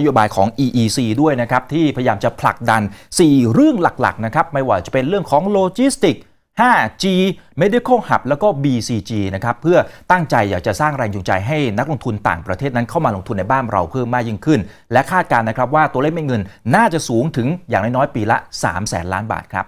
นโยบายของ EEC ด้วยนะครับ ที่พยายามจะผลักดัน 4 เรื่องหลัก ๆ นะครับ ไม่ว่าจะเป็นเรื่องของโลจิสติก 5G Medical Hub แล้วก็ BCG นะครับเพื่อตั้งใจอยากจะสร้างแรงจูงใจให้นักลงทุนต่างประเทศนั้นเข้ามาลงทุนในบ้านเราเพิ่มมากยิ่งขึ้น และคาดการณ์นะครับว่าตัวเลขเงินน่าจะสูงถึงอย่างน้อยๆปีละ3 0 0แสนล้านบาทครับ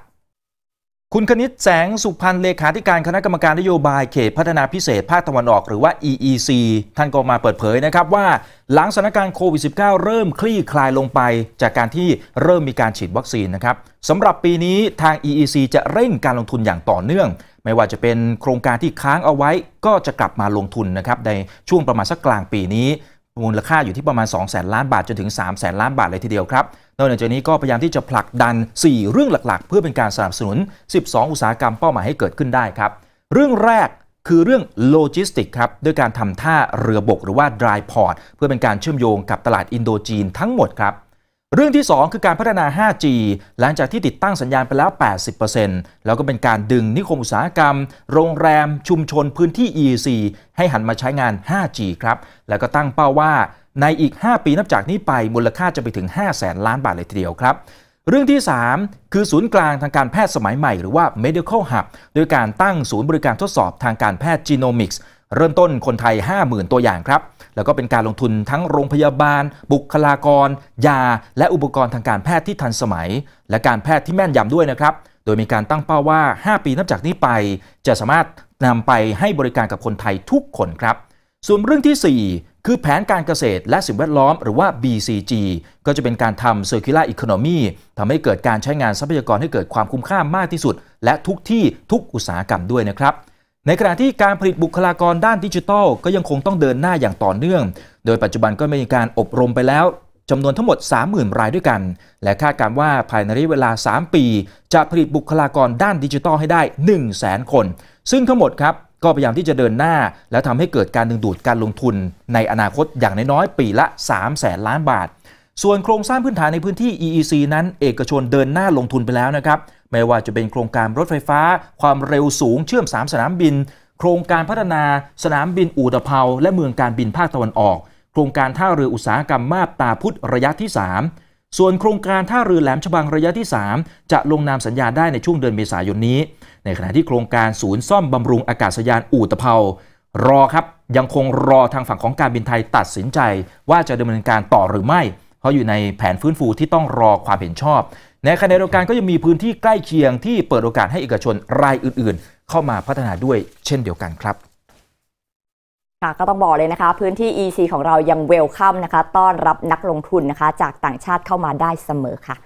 คุณคณิตแสงสุพันธ์เลขาธิการคณะกรรมการนโยบายเขตพัฒนาพิเศษภาคตะวันออก หรือว่า EEC ท่านก็มาเปิดเผยนะครับว่าหลังสถานการณ์โควิด -19 เริ่มคลี่คลายลงไป จากการที่เริ่มมีการฉีดวัคซีนนะครับสำหรับปีนี้ทาง EEC จะเร่งการลงทุนอย่างต่อเนื่อง ไม่ว่าจะเป็นโครงการที่ค้างเอาไว้ ก็จะกลับมาลงทุนนะครับในช่วงประมาณสักกลางปีนี้มูลค่าอยู่ที่ประมาณ 2 0 0แสนล้านบาท จนถึง 3 0 0แสนล้านบาทเลยทีเดียวครับนอกจากนี้ก็พยายามที่จะผลักดัน 4 เรื่องหลักๆ เพื่อเป็นการสนับสนุน 12 อุตสาหกรรมเป้าหมายให้เกิดขึ้นได้ครับ เรื่องแรกคือเรื่องโลจิสติกครับ ด้วยการทำท่าเรือบก หรือว่า dry port เพื่อเป็นการเชื่อมโยงกับตลาดอินโดจีนทั้งหมดครับเรื่องที่ 2 คือการพัฒนา 5G หลังจากที่ติดตั้งสัญญาณไปแล้ว 80%แล้วก็เป็นการดึงนิคมอุตสาหกรรม โรงแรม ชุมชนพื้นที่ EEC ให้หันมาใช้งาน 5G ครับ แล้วก็ตั้งเป้าว่าในอีก 5 ปีนับจากนี้ไป มูลค่าจะไปถึง 5 0 0แสนล้านบาทเลยทีเดียวครับ เรื่องที่ 3 คือศูนย์กลางทางการแพทย์สมัยใหม่หรือว่า medical hub โดยการตั้งศูนย์บริการทดสอบทางการแพทย์ genomics เริ่มต้นคนไทย 50,000 ตัวอย่างครับ แล้วก็เป็นการลงทุนทั้งโรงพยาบาล บุคลากร ยา และอุปกรณ์ทางการแพทย์ที่ทันสมัย และการแพทย์ที่แม่นยำด้วยนะครับ โดยมีการตั้งเป้าว่า 5 ปีนับจากนี้ไป จะสามารถนำไปให้บริการกับคนไทยทุกคนครับ ส่วนเรื่องที่ 4 คือแผนการเกษตรและสิ่งแวดล้อมหรือว่า BCG ก็จะเป็นการทำ Circular Economy ทำให้เกิดการใช้งานทรัพยากรให้เกิดความคุ้มค่ามากที่สุด และทุกที่ทุกอุตสาหกรรมด้วยนะครับในขณะที่การผลิตบุคลากรด้านดิจิทัลก็ยังคงต้องเดินหน้าอย่างต่อเนื่อง โดยปัจจุบันก็มีการอบรมไปแล้วจำนวนทั้งหมด 30,000 รายด้วยกัน และคาดการว่าภายในระยะเวลา 3 ปี จะผลิตบุคลากรด้านดิจิทัลให้ได้ 1 0 0 0 0 0 คน ซึ่งทั้งหมดครับก็พยายามที่จะเดินหน้าและทำให้เกิดการดึงดูดการลงทุน ในอนาคตอย่างน้อยๆ ปีละ 3 0 0แสนล้านบาท ส่วนโครงสร้างพื้นฐานในพื้นที่ EEC นั้น เอกชนเดินหน้าลงทุนไปแล้วนะครับไม่ว่าจะเป็นโครงการรถไฟฟ้าความเร็วสูงเชื่อม 3 สนามบิน โครงการพัฒนาสนามบินอู่ตะเภา และเมืองการบินภาคตะวันออก โครงการท่าเรืออุตสาหกรรมมาบตาพุทธระยะที่ 3 ส่วนโครงการท่าเรือแหลมฉบังระยะที่ 3 จะลงนามสัญญาได้ในช่วงเดือนเมษายนนี้ ในขณะที่โครงการศูนย์ซ่อมบำรุงอากาศยานอู่ตะเภา รอครับยังคงรอทางฝั่งของการบินไทยตัดสินใจว่าจะดำเนินการต่อหรือไม่ เพราะอยู่ในแผนฟื้นฟูที่ต้องรอความเห็นชอบในขณะเดียวกันก็ยังมีพื้นที่ใกล้เคียงที่เปิดโอกาสให้เอกชนรายอื่นๆ เข้ามาพัฒนาด้วยเช่นเดียวกันครับ ค่ะก็ต้องบอกเลยนะคะพื้นที่ EC ของเรายังเวลคัมนะคะ ต้อนรับนักลงทุนนะคะ จากต่างชาติเข้ามาได้เสมอค่ะ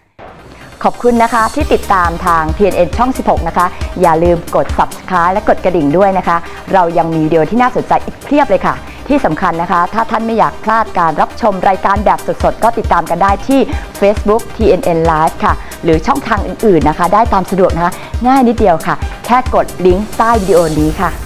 ขอบคุณนะคะที่ติดตามทาง PNN ช่อง 16 นะคะ อย่าลืมกด subscribe และกดกระดิ่งด้วยนะคะ เรายังมีวิดีโอที่น่าสนใจอีกเพียบเลยค่ะที่สำคัญนะคะ ถ้าท่านไม่อยากพลาดการรับชมรายการแบบสดๆ ก็ติดตามกันได้ที่ Facebook TNN Live ค่ะ หรือช่องทางอื่นๆนะคะ ได้ตามสะดวกนะคะ ง่ายนิดเดียวค่ะ แค่กดลิงก์ใต้วิดีโอนี้ค่ะ